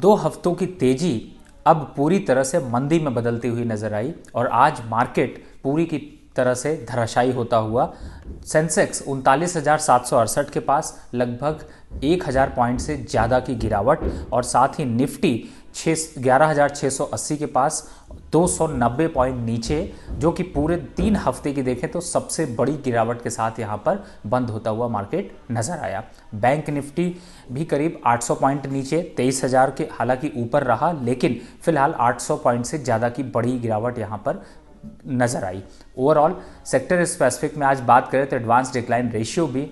दो हफ्तों की तेजी अब पूरी तरह से मंदी में बदलती हुई नजर आई और आज मार्केट पूरी की तरह से धराशायी होता हुआ सेंसेक्स उनतालीस हज़ार सात सौ अड़सठ के पास लगभग एक हज़ार पॉइंट से ज़्यादा की गिरावट और साथ ही निफ्टी छः ग्यारह हज़ार छः सौ अस्सी के पास 290 पॉइंट नीचे जो कि पूरे तीन हफ्ते की देखें तो सबसे बड़ी गिरावट के साथ यहाँ पर बंद होता हुआ मार्केट नज़र आया बैंक निफ्टी भी करीब 800 पॉइंट नीचे 23,000 के हालांकि ऊपर रहा लेकिन फिलहाल 800 पॉइंट से ज़्यादा की बड़ी गिरावट यहाँ पर नज़र आई ओवरऑल सेक्टर स्पेसिफिक में आज बात करें तो एडवांस डिक्लाइन रेशियो भी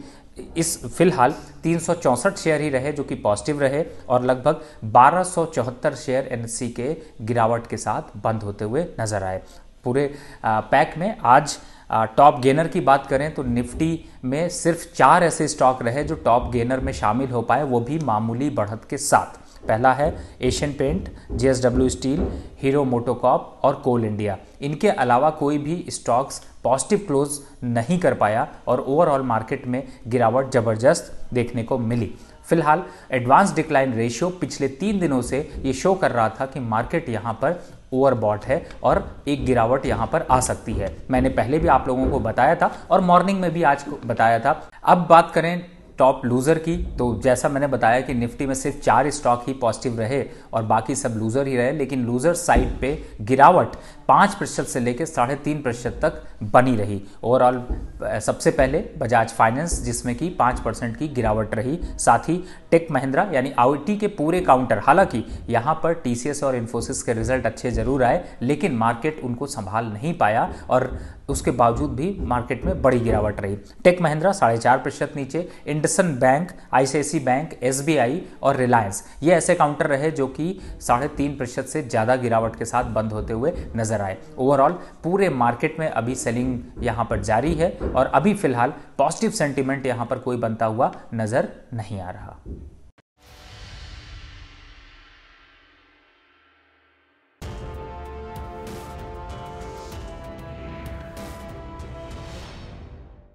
इस फिलहाल तीन शेयर ही रहे जो कि पॉजिटिव रहे और लगभग बारह शेयर एन के गिरावट के साथ बंद होते हुए नज़र आए पूरे पैक में आज टॉप गेनर की बात करें तो निफ्टी में सिर्फ चार ऐसे स्टॉक रहे जो टॉप गेनर में शामिल हो पाए वो भी मामूली बढ़त के साथ पहला है Asian Paint JSW Steel Hero MotoCorp और कोल इंडिया इनके अलावा कोई भी स्टॉक्स पॉजिटिव क्लोज नहीं कर पाया और ओवरऑल मार्केट में गिरावट ज़बरदस्त देखने को मिली फिलहाल एडवांस डिक्लाइन रेशियो पिछले तीन दिनों से ये शो कर रहा था कि मार्केट यहाँ पर ओवरबॉट है और एक गिरावट यहाँ पर आ सकती है मैंने पहले भी आप लोगों को बताया था और मॉर्निंग में भी आज बताया था अब बात करें टॉप लूज़र की तो जैसा मैंने बताया कि निफ्टी में सिर्फ चार स्टॉक ही पॉजिटिव रहे और बाकी सब लूज़र ही रहे लेकिन लूज़र साइड पे गिरावट पाँच प्रतिशत से लेकर साढ़े तीन प्रतिशत तक बनी रही ओवरऑल सबसे पहले बजाज फाइनेंस जिसमें कि पाँच परसेंट की गिरावट रही साथ ही टेक महिंद्रा यानी आई के पूरे काउंटर हालांकि यहाँ पर टी और इन्फोसिस के रिजल्ट अच्छे ज़रूर आए लेकिन मार्केट उनको संभाल नहीं पाया और उसके बावजूद भी मार्केट में बड़ी गिरावट रही टेक महिंद्रा साढ़े चार प्रतिशत नीचे IndusInd Bank ICICI Bank SBI और रिलायंस ये ऐसे काउंटर रहे जो कि साढ़े तीन प्रतिशत से ज़्यादा गिरावट के साथ बंद होते हुए नजर आए ओवरऑल पूरे मार्केट में अभी सेलिंग यहाँ पर जारी है और अभी फिलहाल पॉजिटिव सेंटिमेंट यहाँ पर कोई बनता हुआ नज़र नहीं आ रहा